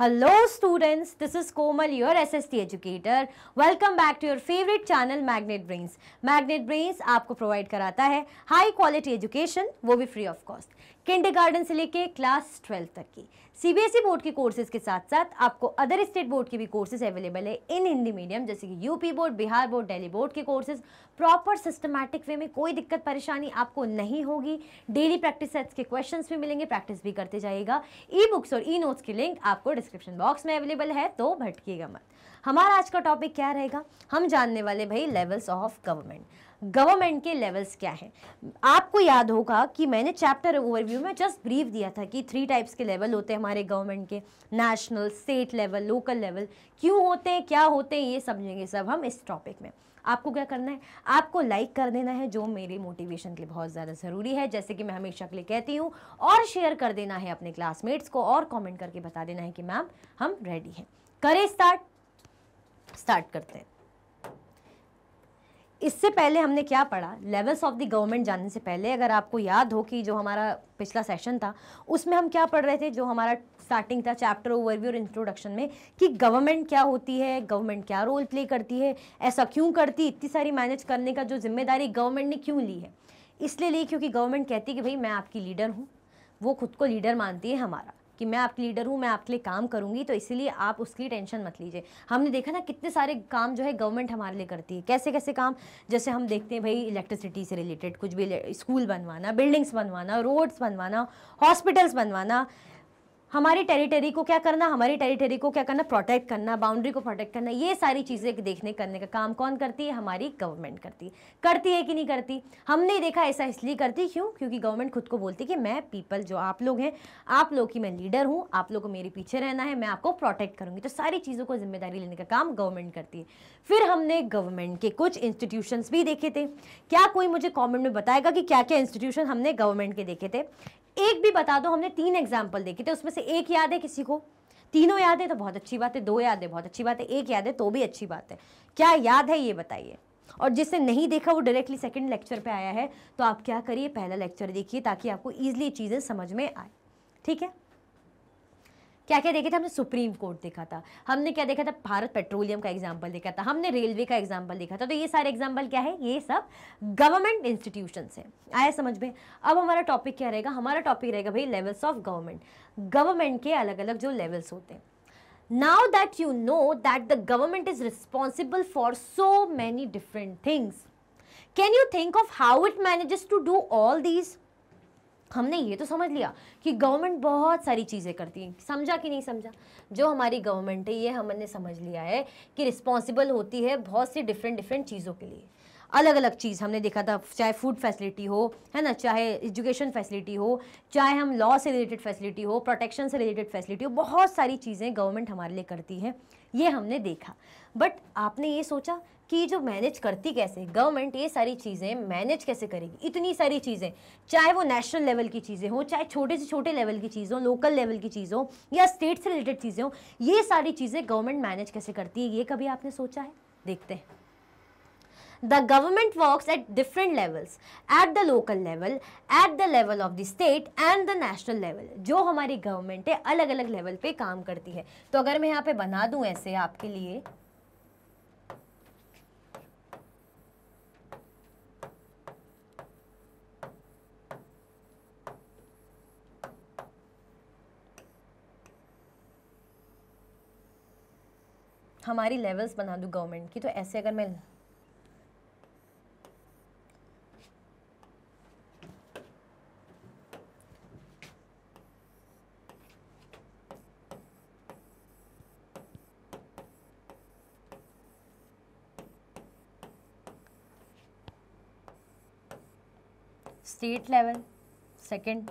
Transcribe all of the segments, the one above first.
Hello students this is Komal your T educator welcome back to your favourite channel Magnet Brains Magnet Brains आपको provide कराता है high quality education वो भी free of cost kindergarten से लेके class twelfth तक की सीबीएसई e बोर्ड के कोर्सेज के साथ साथ आपको अदर स्टेट बोर्ड के भी कोर्सेज अवेलेबल है इन हिंदी मीडियम जैसे कि UP board Bihar board Delhi board के कोर्सेज प्रॉपर सिस्टमैटिक वे में कोई दिक्कत परेशानी आपको नहीं होगी डेली प्रैक्टिस सेट्स के क्वेश्चन भी मिलेंगे प्रैक्टिस भी करते जाइएगा ई बुक्स और ई नोट्स की लिंक आपको डिस्क्रिप्शन बॉक्स में अवेलेबल है तो भटकीगा मत हमारा आज का टॉपिक क्या रहेगा हम जानने वाले भाई लेवल्स ऑफ गवर्नमेंट गवर्नमेंट के लेवल्स क्या हैं आपको याद होगा कि मैंने चैप्टर ओवरव्यू में जस्ट ब्रीफ दिया था कि थ्री टाइप्स के लेवल होते हैं हमारे गवर्नमेंट के national state level local level क्यों होते हैं क्या होते हैं ये समझेंगे सब हम इस टॉपिक में आपको क्या करना है आपको लाइक कर देना है जो मेरे मोटिवेशन के लिए बहुत ज़्यादा ज़रूरी है जैसे कि मैं हमेशा के लिए कहती हूँ और शेयर कर देना है अपने क्लासमेट्स को और कॉमेंट करके बता देना है कि मैम हम रेडी हैं करें स्टार्ट स्टार्ट करते हैं इससे पहले हमने क्या पढ़ा लेवल्स ऑफ द गवर्नमेंट जानने से पहले अगर आपको याद हो कि जो हमारा पिछला सेशन था उसमें हम क्या पढ़ रहे थे जो हमारा स्टार्टिंग था चैप्टर ओवरव्यू और इंट्रोडक्शन में कि गवर्नमेंट क्या होती है गवर्नमेंट क्या रोल प्ले करती है ऐसा क्यों करती इतनी सारी मैनेज करने का जो जिम्मेदारी गवर्नमेंट ने क्यों ली है इसलिए ली क्योंकि गवर्नमेंट कहती है कि भाई मैं आपकी लीडर हूँ वो खुद को लीडर मानती है हमारा कि मैं आपकी लीडर हूँ मैं आपके लिए काम करूँगी तो इसीलिए आप उसके लिए टेंशन मत लीजिए हमने देखा ना कितने सारे काम जो है गवर्नमेंट हमारे लिए करती है कैसे कैसे काम जैसे हम देखते हैं भाई इलेक्ट्रिसिटी से रिलेटेड कुछ भी स्कूल बनवाना बिल्डिंग्स बनवाना रोड्स बनवाना हॉस्पिटल्स बनवाना हमारी टेरिटरी को क्या करना हमारी टेरिटरी को क्या करना प्रोटेक्ट करना बाउंड्री को प्रोटेक्ट करना ये सारी चीज़ें देखने करने का काम कौन करती है हमारी गवर्नमेंट करती है करती है कि नहीं करती हमने देखा ऐसा इसलिए करती क्यों क्योंकि गवर्नमेंट खुद को बोलती कि मैं पीपल जो आप लोग हैं आप लोग की मैं लीडर हूँ आप लोग को मेरे पीछे रहना है मैं आपको प्रोटेक्ट करूँगी तो सारी चीज़ों को जिम्मेदारी लेने का काम गवर्नमेंट करती है फिर हमने गवर्नमेंट के कुछ इंस्टीट्यूशन भी देखे थे क्या कोई मुझे कॉमेंट में बताएगा कि क्या क्या इंस्टीट्यूशन हमने गवर्नमेंट के देखे थे एक भी बता दो हमने तीन एग्जाम्पल देखे थे उसमें से एक याद है किसी को तीनों याद है तो बहुत अच्छी बात है दो याद है बहुत अच्छी बात है एक याद है तो भी अच्छी बात है क्या याद है ये बताइए और जिसने नहीं देखा वो डायरेक्टली सेकंड लेक्चर पे आया है तो आप क्या करिए पहला लेक्चर देखिए ताकि आपको ईजिली चीज़ें समझ में आए ठीक है क्या क्या देखे थे हमने सुप्रीम कोर्ट देखा था हमने क्या देखा था भारत पेट्रोलियम का एग्जाम्पल देखा था हमने रेलवे का एग्जाम्पल देखा था तो ये सारे एग्जाम्पल क्या है ये सब गवर्नमेंट इंस्टीट्यूशन है आया समझ में अब हमारा टॉपिक क्या रहेगा हमारा टॉपिक रहेगा भाई लेवल्स ऑफ गवर्नमेंट गवर्नमेंट के अलग अलग जो लेवल्स होते हैं now that you know that the government is responsible for so many different things can you think of how it manages to do all these हमने ये तो समझ लिया कि गवर्नमेंट बहुत सारी चीज़ें करती है समझा कि नहीं समझा जो हमारी गवर्नमेंट है ये हमने समझ लिया है कि रिस्पॉन्सिबल होती है बहुत सी डिफरेंट डिफरेंट चीज़ों के लिए अलग अलग चीज़ हमने देखा था चाहे फूड फैसिलिटी हो है ना चाहे एजुकेशन फैसिलिटी हो चाहे हम लॉ से रिलेटेड फैसिलिटी हो प्रोटेक्शन से रिलेटेड फैसिलिटी हो बहुत सारी चीज़ें गवर्नमेंट हमारे लिए करती है ये हमने देखा बट आपने ये सोचा कि जो मैनेज करती कैसे गवर्नमेंट ये सारी चीज़ें मैनेज कैसे करेगी इतनी सारी चीज़ें चाहे वो नेशनल लेवल की चीज़ें हों चाहे छोटे से छोटे लेवल की चीज़ लोकल लेवल की चीज़ या स्टेट से रिलेटेड चीज़ें हों ये सारी चीज़ें गवर्नमेंट मैनेज कैसे करती है ये कभी आपने सोचा है देखते हैं the government works at different levels at the local level at the level of the state and the national level जो हमारी गवर्नमेंट है अलग अलग लेवल पे काम करती है तो अगर मैं यहाँ पे बना दूँ ऐसे आपके लिए हमारी लेवल्स बना दूँ गवर्नमेंट की तो ऐसे अगर मैं स्टेट लेवल सेकंड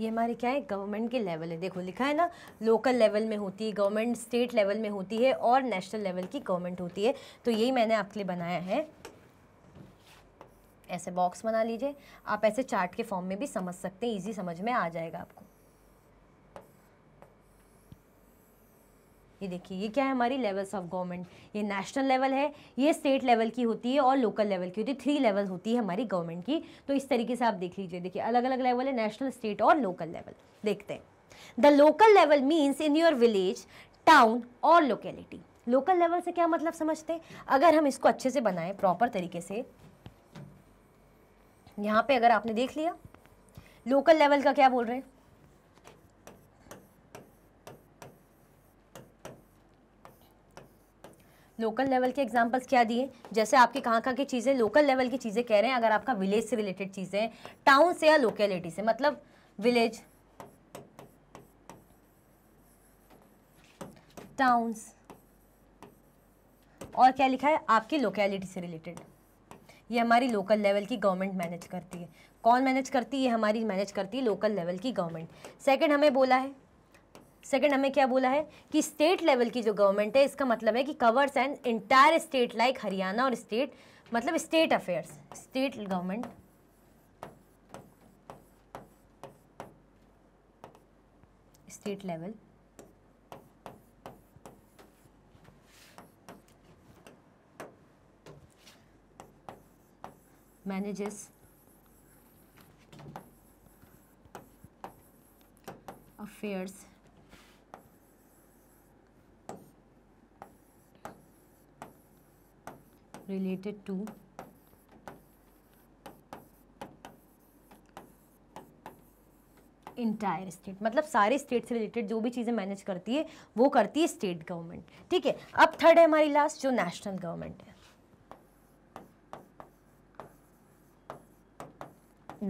ये हमारी क्या है गवर्नमेंट के लेवल है देखो लिखा है ना लोकल लेवल में होती है गवर्नमेंट स्टेट लेवल में होती है और नेशनल लेवल की गवर्नमेंट होती है तो यही मैंने आपके लिए बनाया है ऐसे बॉक्स बना लीजिए आप ऐसे चार्ट के फॉर्म में भी समझ सकते हैं ईजी समझ में आ जाएगा आपको ये देखिए ये क्या है हमारी लेवल्स ऑफ गवर्नमेंट ये नेशनल लेवल है ये स्टेट लेवल की होती है और लोकल लेवल की होती है थ्री लेवल होती है हमारी गवर्नमेंट की तो इस तरीके से आप देख लीजिए देखिए अलग अलग लेवल है नेशनल स्टेट और लोकल लेवल देखते हैं the local level means in your village town और लोकेलिटी लोकल लेवल से क्या मतलब समझते हैं अगर हम इसको अच्छे से बनाएं प्रॉपर तरीके से यहाँ पे अगर आपने देख लिया लोकल लेवल का क्या बोल रहे हैं लोकल लेवल के एग्जांपल्स क्या दिए जैसे आपके कहाँ कहाँ की चीज़ें लोकल लेवल की चीज़ें कह रहे हैं अगर आपका विलेज से रिलेटेड चीज़ें टाउन से या लोकेलिटी से मतलब विलेज टाउन्स और क्या लिखा है आपकी लोकेलिटी से रिलेटेड ये हमारी लोकल लेवल की गवर्नमेंट मैनेज करती है कौन मैनेज करती है हमारी मैनेज करती है लोकल लेवल की गवर्नमेंट सेकेंड हमें बोला है सेकंड हमें क्या बोला है कि स्टेट लेवल की जो गवर्नमेंट है इसका मतलब है कि covers and entire state like Haryana और स्टेट मतलब state affairs state government state level manages affairs related to entire state मतलब सारे स्टेट से रिलेटेड जो भी चीज़ें मैनेज करती है वो करती है स्टेट गवर्नमेंट ठीक है अब थर्ड है हमारी लास्ट जो नेशनल गवर्नमेंट है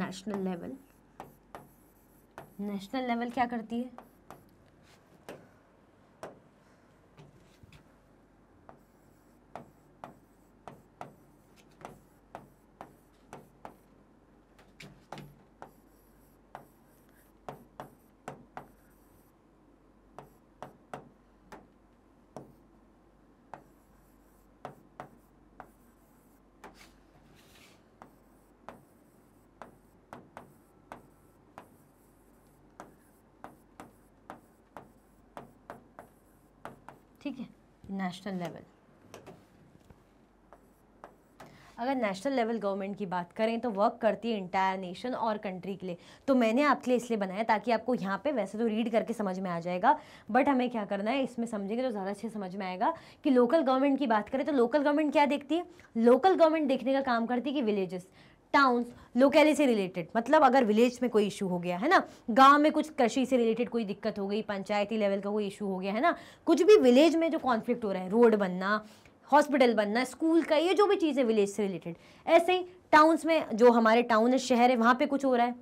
नेशनल लेवल नेशनल लेवल क्या करती है ठीक है नेशनल लेवल अगर नेशनल लेवल गवर्नमेंट की बात करें तो वर्क करती है इंटायर नेशन और कंट्री के लिए तो मैंने आपके लिए इसलिए बनाया ताकि आपको यहाँ पे वैसे तो रीड करके समझ में आ जाएगा बट हमें क्या करना है इसमें समझेंगे तो ज़्यादा अच्छे समझ में आएगा कि लोकल गवर्नमेंट की बात करें तो लोकल गवर्नमेंट क्या देखती है लोकल गवर्नमेंट देखने का काम करती है कि विलेजेस टाउन लोकेले से रिलेटेड मतलब अगर विलेज में कोई इशू हो गया है ना गांव में कुछ कृषि से रिलेटेड कोई दिक्कत हो गई पंचायती लेवल का कोई इशू हो गया है ना कुछ भी विलेज में जो कॉन्फ्लिक्ट हो रहा है रोड बनना हॉस्पिटल बनना स्कूल का ये जो भी चीज़ें विलेज से रिलेटेड ऐसे ही टाउन्स में जो हमारे टाउन है शहर है वहाँ पर कुछ हो रहा है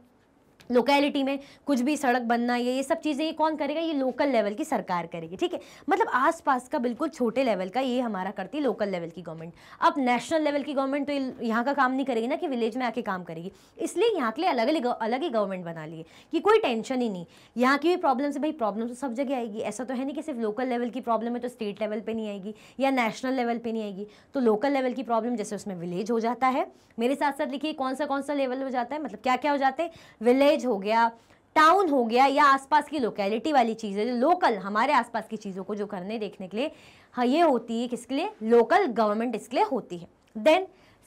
लोकेलिटी में कुछ भी सड़क बनना ये ये सब चीज़ें ये कौन करेगा ये लोकल लेवल की सरकार करेगी ठीक है मतलब आसपास का बिल्कुल छोटे लेवल का ये हमारा करती है लोकल लेवल की गवर्नमेंट अब नेशनल लेवल की गवर्नमेंट तो यहाँ का काम नहीं करेगी ना कि विलेज में आके काम करेगी इसलिए यहाँ के लिए अलग अलग अलग ही गवर्नमेंट बना ली कि कोई टेंशन ही नहीं यहाँ की भी प्रॉब्लम्स भाई प्रॉब्लम तो सब जगह आएगी ऐसा तो है नहीं कि सिर्फ लोकल लेवल की प्रॉब्लम है तो स्टेट लेवल पर नहीं आएगी या नेशनल लेवल पर नहीं आएगी तो लोकल लेवल की प्रॉब्लम जैसे उसमें विलेज हो जाता है मेरे साथ साथ लिखिए कौन सा कौन सा लेवल हो जाता है मतलब क्या क्या हो जाते हैं विलेज विलेज हो गया टाउन हो गया या आसपास की लोकेलिटी वाली चीज़ें जो लोकल हमारे आसपास की चीज़ों को जो करने देखने के लिए हाँ ये होती है किसके लिए लोकल गवर्नमेंट इसके लिए होती है देन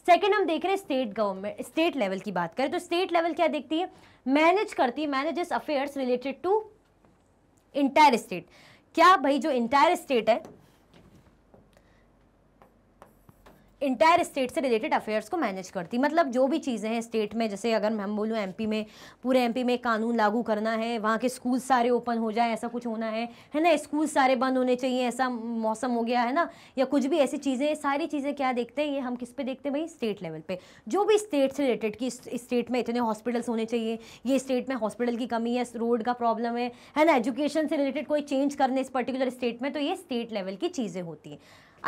सेकेंड हम देख रहे हैं स्टेट गवर्नमेंट स्टेट लेवल की बात करें तो स्टेट लेवल क्या देखती है मैनेज करती है manages affairs related to entire state क्या भाई जो इंटायर स्टेट है इंटायर स्टेट से रिलेटेड अफेयर्स को मैनेज करती मतलब जो भी चीज़ें हैं स्टेट में जैसे अगर हम बोलूँ एम में पूरे एम में कानून लागू करना है वहाँ के स्कूल सारे ओपन हो जाए ऐसा कुछ होना है है ना स्कूल सारे बंद होने चाहिए ऐसा मौसम हो गया है ना या कुछ भी ऐसी चीज़ें सारी चीज़ें क्या देखते हैं ये हम किस पे देखते हैं भाई स्टेट लेवल पर जो भी स्टेट से रिलेटेड कि स्टेट में इतने हॉस्पिटल्स होने चाहिए ये स्टेट में हॉस्पिटल की कमी है रोड का प्रॉब्लम है है ना एजुकेशन से रिलेटेड कोई चेंज करने इस पर्टिकुलर स्टेट में तो ये स्टेट लेवल की चीज़ें होती हैं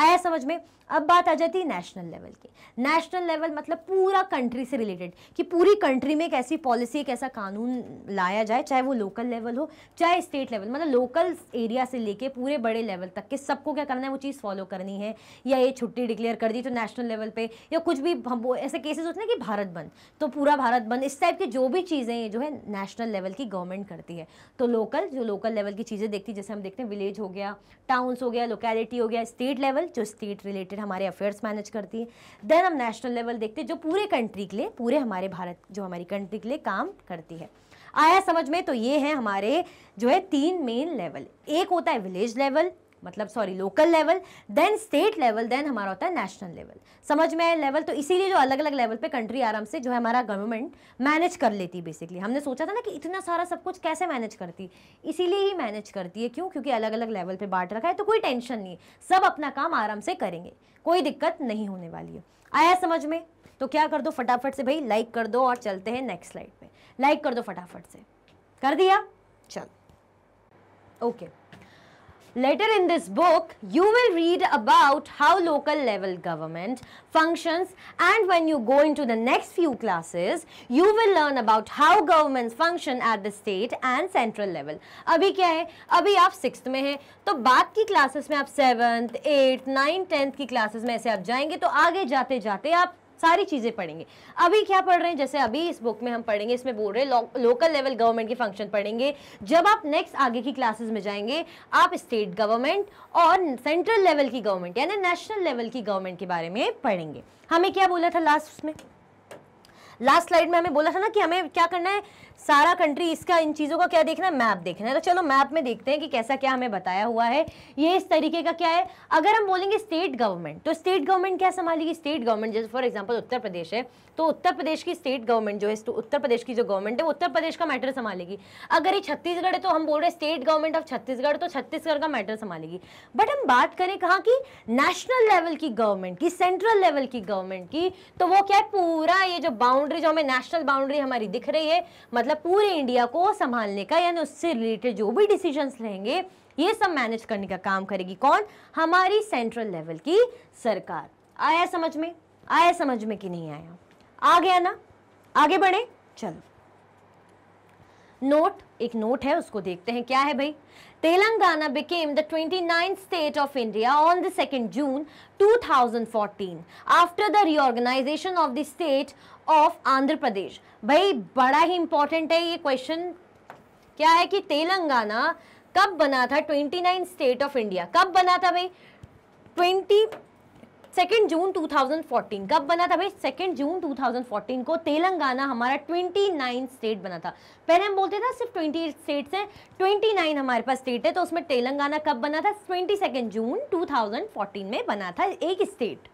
आया समझ में अब बात आ जाती है नेशनल लेवल की नेशनल लेवल मतलब पूरा कंट्री से रिलेटेड कि पूरी कंट्री में एक ऐसी पॉलिसी एक ऐसा कानून लाया जाए चाहे वो लोकल लेवल हो चाहे स्टेट लेवल मतलब लोकल एरिया से लेके पूरे बड़े लेवल तक के सबको क्या करना है वो चीज़ फॉलो करनी है या ये छुट्टी डिक्लेयर कर दी तो नेशनल लेवल पर या कुछ भी ऐसे केसेस होते हैं कि भारत बंद तो पूरा भारत बंद इस टाइप की जो भी चीज़ें ये जो है नेशनल लेवल की गवर्नमेंट करती है तो लोकल जो लोकल लेवल की चीज़ें देखती है जैसे हम देखते हैं विलेज हो गया टाउन्स हो गया लोकेलिटी हो गया स्टेट लेवल लेवल जो स्टेट रिलेटेड हमारे अफेयर्स मैनेज करती है देन हम नेशनल लेवल देखते हैं जो पूरे कंट्री के लिए पूरे हमारे भारत जो हमारी कंट्री के लिए काम करती है आया समझ में तो ये है हमारे जो है तीन मेन लेवल एक होता है विलेज लेवल मतलब sorry local level then state level then हमारा होता है नेशनल लेवल समझ में आया लेवल तो इसीलिए जो अलग अलग लेवल पे कंट्री आराम से जो है हमारा गवर्नमेंट मैनेज कर लेती बेसिकली हमने सोचा था ना कि इतना सारा सब कुछ कैसे मैनेज करती इसीलिए ही मैनेज करती है क्यों क्योंकि अलग अलग लेवल पर बांट रखा है तो कोई टेंशन नहीं सब अपना काम आराम से करेंगे कोई दिक्कत नहीं होने वाली है आया समझ में तो क्या कर दो फटाफट से भाई लाइक कर दो और चलते हैं नेक्स्ट स्लाइड पे लाइक कर दो फटाफट से कर दिया चल okay okay. Later in this book, you will read about how local level government functions and when you go into the next few classes, you will learn about how governments function at the state and central level. abhi kya hai abhi aap 6th mein hai to baad ki classes mein aap 7th 8th 9th 10th ki classes mein aise aap jayenge to aage jaate jaate aap सारी चीज़ें पढ़ेंगे अभी क्या पढ़ रहे हैं जैसे अभी इस बुक में हम पढ़ेंगे इसमें बोल रहे हैं लो, लोकल लेवल गवर्नमेंट के फंक्शन पढ़ेंगे जब आप नेक्स्ट आगे की क्लासेस में जाएंगे आप स्टेट गवर्नमेंट और सेंट्रल लेवल की गवर्नमेंट यानी नेशनल लेवल की गवर्नमेंट के बारे में पढ़ेंगे हमें क्या बोला था लास्ट में लास्ट स्लाइड में हमें बोला था ना कि हमें क्या करना है सारा कंट्री इसका इन चीज़ों का क्या देखना है मैप देखना है तो चलो मैप में देखते हैं कि कैसा क्या हमें बताया हुआ है ये इस तरीके का क्या है अगर हम बोलेंगे स्टेट गवर्नमेंट तो स्टेट गवर्नमेंट क्या संभालेगी स्टेट गवर्नमेंट जैसे फॉर एग्जाम्पल उत्तर प्रदेश है तो उत्तर प्रदेश की स्टेट गवर्नमेंट जो है उत्तर प्रदेश की जो गवर्नमेंट है वो उत्तर प्रदेश का मैटर संभालेगी अगर ये छत्तीसगढ़ है तो हम बोल रहे हैं स्टेट गवर्नमेंट ऑफ छत्तीसगढ़ तो छत्तीसगढ़ का मैटर संभालेगी बट हम बात करें कहाँ की नेशनल लेवल की गवर्नमेंट की सेंट्रल लेवल की गवर्नमेंट की तो वो क्या है पूरा ये जो बाउंड्री जो हमें नेशनल बाउंड्री हमारी दिख रही है मतलब मतलब पूरे इंडिया को संभालने का यानी उससे रिलेटेड जो भी डिसीजंस रहेंगे ये सब मैनेज करने का काम करेगी कौन हमारी सेंट्रल लेवल की सरकार आया समझ में आया समझ में कि नहीं आया आ गया ना आगे बढ़े चलो नोट एक नोट है उसको देखते हैं क्या है भाई Telangana became the twenty ninth state of India on the second June two thousand fourteen after the reorganisation of the state of Andhra Pradesh भाई बड़ा ही इंपॉर्टेंट है ये क्वेश्चन क्या है कि तेलंगाना कब बना था twenty nine state of India कब बना था भाई ट्वेंटी सेकेंड जून 2014 कब बना था भाई सेकेंड जून 2014 को तेलंगाना हमारा 29 स्टेट बना था पहले हम बोलते थे सिर्फ 20 स्टेट्स हैं 29 हमारे पास स्टेट है तो उसमें तेलंगाना कब बना था ट्वेंटी जून 2014 में बना था एक state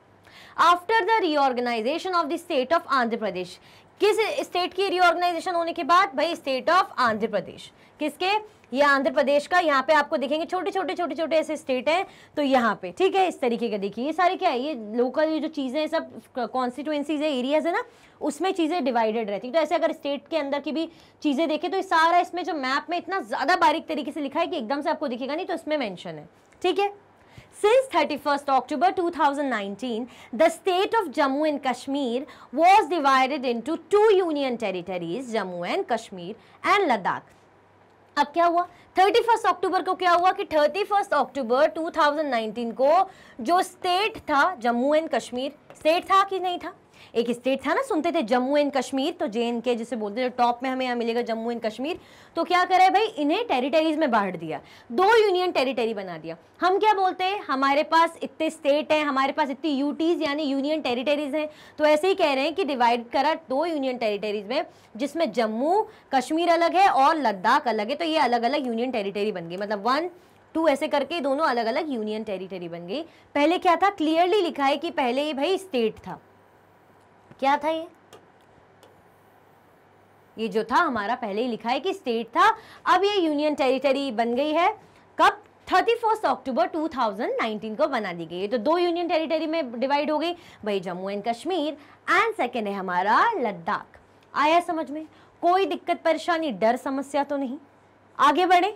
after the reorganisation of the state of Andhra Pradesh किस स्टेट की रीऑर्गेनाइजेशन होने के बाद भाई स्टेट ऑफ आंध्र प्रदेश किसके या आंध्र प्रदेश का यहाँ पे आपको देखेंगे छोटे छोटे छोटे छोटे ऐसे स्टेट हैं तो यहाँ पे ठीक है इस तरीके का देखिए ये सारे क्या है ये लोकल ये जो चीज़ें सब कॉन्स्टिट्यूंसीज है एरियाज है ना उसमें चीज़ें डिवाइडेड रहती हैं तो ऐसे अगर स्टेट के अंदर की भी चीज़ें देखें तो ये सारा इसमें जो मैप में इतना ज़्यादा बारीक तरीके से लिखा है कि एकदम से आपको दिखेगा नहीं तो इसमें मैंशन है ठीक है Since 31st October 2019, the state of Jammu and Kashmir was divided into two union territories, Jammu and Kashmir and Ladakh. अब क्या हुआ थर्टी फर्स्ट अक्टूबर को क्या हुआ कि थर्टी फर्स्ट अक्टूबर 2019 को जो स्टेट था जम्मू एंड कश्मीर स्टेट था कि नहीं था एक स्टेट था ना सुनते थे जम्मू एंड कश्मीर तो जे के जिसे बोलते थे टॉप में हमें यहाँ मिलेगा जम्मू एंड कश्मीर तो क्या करा है भाई इन्हें टेरिटरीज में बांट दिया दो यूनियन टेरिटरी बना दिया हम क्या बोलते हैं हमारे पास इतने स्टेट हैं हमारे पास इतनी यूटीज यानी यूनियन टेरिटरीज हैं तो ऐसे ही कह रहे हैं कि डिवाइड करा दो यूनियन टेरिटरीज में जिसमें जम्मू कश्मीर अलग है और लद्दाख अलग है तो ये अलग अलग यूनियन टेरिटरी बन गई मतलब वन टू ऐसे करके दोनों अलग अलग यूनियन टेरिटरी बन गई पहले क्या था क्लियरली लिखा है कि पहले ये भाई स्टेट था क्या था ये ये जो था हमारा पहले ही लिखा है कि स्टेट था अब ये यूनियन टेरिटरी बन गई है कब thirty first October two thousand nineteen को बना दी गई है तो दो यूनियन टेरिटरी में डिवाइड हो गई भाई Jammu and Kashmir and second है हमारा लद्दाख आया समझ में कोई दिक्कत परेशानी डर समस्या तो नहीं आगे बढ़े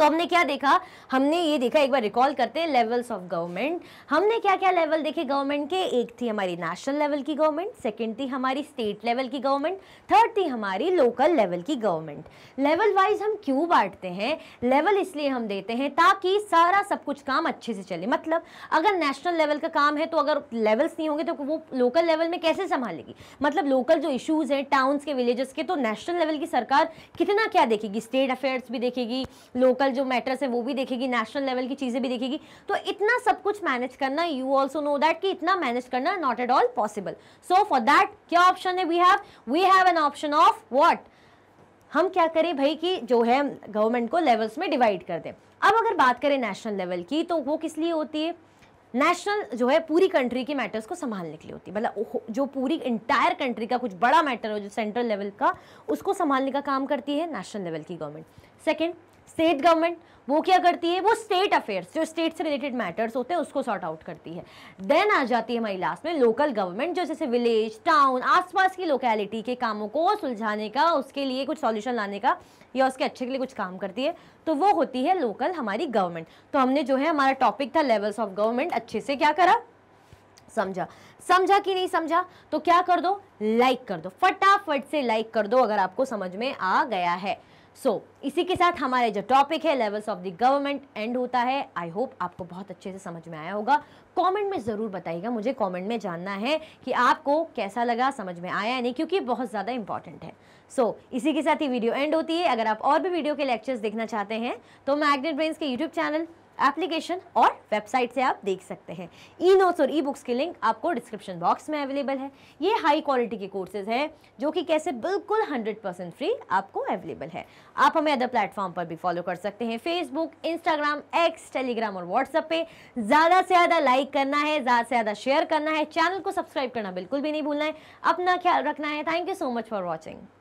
तो हमने क्या देखा हमने ये देखा एक बार रिकॉल करते हैं लेवल्स ऑफ गवर्नमेंट हमने क्या क्या लेवल देखे गवर्नमेंट के एक थी हमारी नेशनल लेवल की गवर्नमेंट सेकेंड थी हमारी स्टेट लेवल की गवर्नमेंट थर्ड थी हमारी लोकल लेवल की गवर्नमेंट लेवल वाइज हम क्यों बांटते हैं लेवल इसलिए हम देते हैं ताकि सारा सब कुछ काम अच्छे से चले मतलब अगर नेशनल लेवल का काम है तो अगर लेवल्स नहीं होंगे तो वो लोकल लेवल में कैसे संभालेगी मतलब लोकल जो इश्यूज़ हैं टाउन्स के विलेजेस के तो नेशनल लेवल की सरकार कितना क्या देखेगी स्टेट अफेयर्स भी देखेगी लोकल लोकल जो मैटर्स है वो भी देखेगी नेशनल लेवल की चीज़ें भी देखेगी तो इतना सब कुछ मैनेज करना यू ऑल्सो नो दैट कि इतना मैनेज करना not at all possible so for that क्या ऑप्शन है we have we have an option of what हम क्या करें भाई कि जो है गवर्नमेंट को लेवल्स में डिवाइड कर दें अब अगर बात करें नेशनल लेवल की तो वो किस लिए होती है नेशनल जो है पूरी कंट्री के मैटर्स को संभालने के लिए होती है मतलब जो पूरी इंटायर कंट्री का कुछ बड़ा मैटर हो जो सेंट्रल लेवल का उसको संभालने का काम करती है नेशनल लेवल की गवर्नमेंट सेकेंड स्टेट गवर्नमेंट वो क्या करती है वो स्टेट अफेयर्स जो स्टेट से रिलेटेड मैटर्स होते हैं उसको सॉर्ट आउट करती है देन आ जाती है हमारी लास्ट में लोकल गवर्नमेंट जो जैसे विलेज टाउन आसपास की लोकेलिटी के कामों को सुलझाने का उसके लिए कुछ सॉल्यूशन लाने का या उसके अच्छे के लिए कुछ काम करती है तो वो होती है लोकल हमारी गवर्नमेंट तो हमने जो है हमारा टॉपिक था लेवल्स ऑफ गवर्नमेंट अच्छे से क्या करा समझा समझा कि नहीं समझा तो क्या कर दो लाइक कर दो फटाफट से लाइक कर दो अगर आपको समझ में आ गया है सो so, इसी के साथ हमारे जो टॉपिक है levels of the government and होता है आई होप आपको बहुत अच्छे से समझ में आया होगा कमेंट में ज़रूर बताइएगा मुझे कमेंट में जानना है कि आपको कैसा लगा समझ में आया नहीं क्योंकि बहुत ज़्यादा इंपॉर्टेंट है सो so, इसी के साथ ही वीडियो एंड होती है अगर आप और भी वीडियो के लेक्चर्स देखना चाहते हैं तो मैग्नेट ब्रेन्स के यूट्यूब चैनल एप्लीकेशन और वेबसाइट से आप देख सकते हैं ई नोट्स और ई बुक्स की लिंक आपको डिस्क्रिप्शन बॉक्स में अवेलेबल है ये हाई क्वालिटी के कोर्सेज हैं जो कि कैसे बिल्कुल 100% फ्री आपको अवेलेबल है आप हमें अदर प्लेटफॉर्म पर भी फॉलो कर सकते हैं फेसबुक इंस्टाग्राम एक्स टेलीग्राम और व्हाट्सअप पे ज़्यादा से ज़्यादा लाइक करना है ज़्यादा से ज़्यादा शेयर करना है चैनल को सब्सक्राइब करना बिल्कुल भी नहीं भूलना है अपना ख्याल रखना है thank you so much for watching